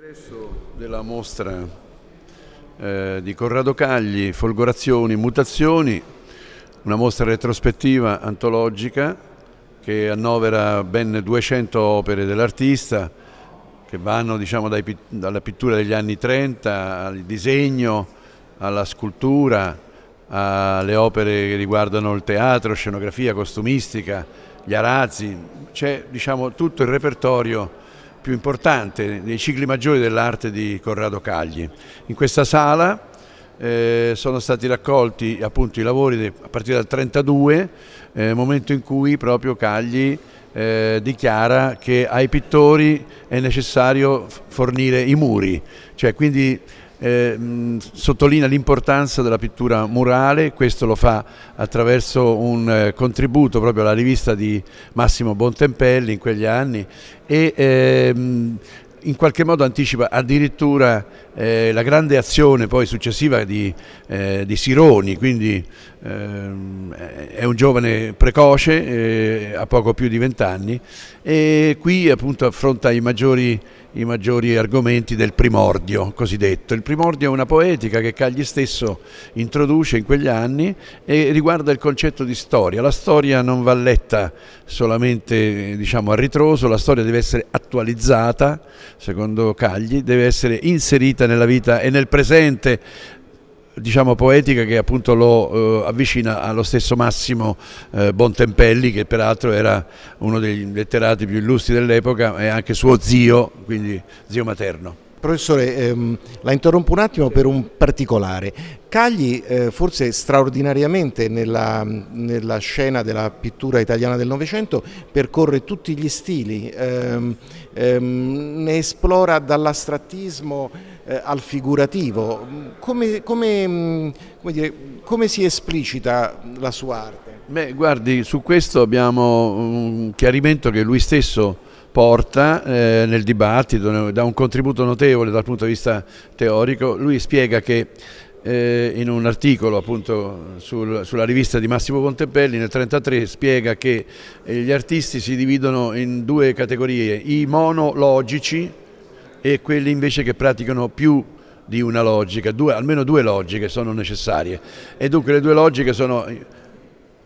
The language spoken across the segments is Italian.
L'ingresso della mostra eh, di Corrado Cagli, Folgorazioni, Mutazioni, una mostra retrospettiva antologica che annovera ben 200 opere dell'artista che vanno diciamo, dai, dalla pittura degli anni 30 al disegno, alla scultura, alle opere che riguardano il teatro, scenografia, costumistica, gli arazzi, c'è diciamo, tutto il repertorio più importante, nei cicli maggiori dell'arte di Corrado Cagli. In questa sala eh, sono stati raccolti appunto i lavori de, a partire dal 1932, eh, momento in cui proprio Cagli eh, dichiara che ai pittori è necessario fornire i muri, cioè quindi eh, sottolinea l'importanza della pittura murale, questo lo fa attraverso un eh, contributo proprio alla rivista di Massimo Bontempelli in quegli anni e ehm, in qualche modo anticipa addirittura eh, la grande azione poi successiva di, eh, di Sironi, quindi ehm, è un giovane precoce, eh, ha poco più di vent'anni e qui appunto affronta i maggiori i maggiori argomenti del primordio cosiddetto. Il primordio è una poetica che Cagli stesso introduce in quegli anni e riguarda il concetto di storia. La storia non va letta solamente diciamo, a ritroso, la storia deve essere attualizzata, secondo Cagli, deve essere inserita nella vita e nel presente diciamo, poetica che appunto lo eh, avvicina allo stesso Massimo eh, Bontempelli che peraltro era uno dei letterati più illustri dell'epoca e anche suo zio, quindi zio materno. Professore, ehm, la interrompo un attimo per un particolare. Cagli, eh, forse straordinariamente nella, nella, scena della pittura italiana del Novecento, percorre tutti gli stili, ehm, ehm, ne esplora dall'astrattismo eh, al figurativo. Come, come, mm, come, dire, come, si esplicita la sua arte? Beh, guardi, su questo abbiamo un chiarimento che lui stesso porta eh, nel dibattito, da un contributo notevole dal punto di vista teorico. Lui spiega che eh, in un articolo appunto sul, sulla rivista di Massimo Contempelli nel 1933 spiega che eh, gli artisti si dividono in due categorie, i monologici e quelli invece che praticano più di una logica, due, almeno due logiche sono necessarie e dunque le due logiche sono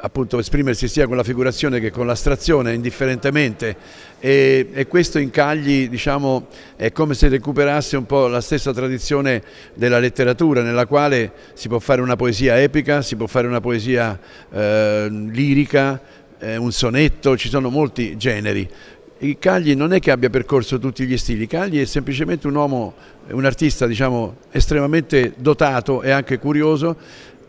appunto esprimersi sia con la figurazione che con l'astrazione indifferentemente e, e, questo incagli diciamo è come se recuperasse un po' la stessa tradizione della letteratura nella quale si può fare una poesia epica, si può fare una poesia eh, lirica, eh, un sonetto, ci sono molti generi Cagli non è che abbia percorso tutti gli stili, Cagli è semplicemente un uomo, un artista diciamo, estremamente dotato e anche curioso,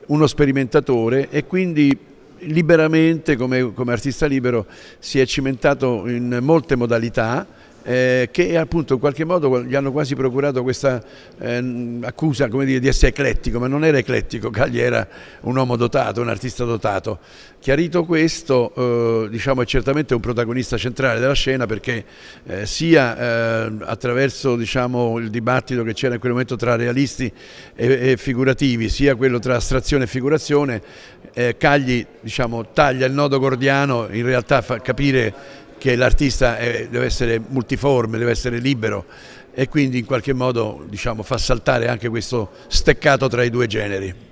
uno sperimentatore e quindi liberamente come, come artista libero si è cimentato in molte modalità eh, che appunto in qualche modo gli hanno quasi procurato questa eh, accusa dire, di essere eclettico, ma non era eclettico, Cagli era un uomo dotato, un artista dotato. Chiarito questo, eh, diciamo, è certamente un protagonista centrale della scena perché eh, sia eh, attraverso diciamo, il dibattito che c'era in quel momento tra realisti e, e, figurativi, sia quello tra astrazione e figurazione, eh, Cagli diciamo, taglia il nodo gordiano, in realtà fa capire che l'artista eh, deve essere multiforme, deve essere libero e quindi in qualche modo diciamo, fa saltare anche questo steccato tra i due generi.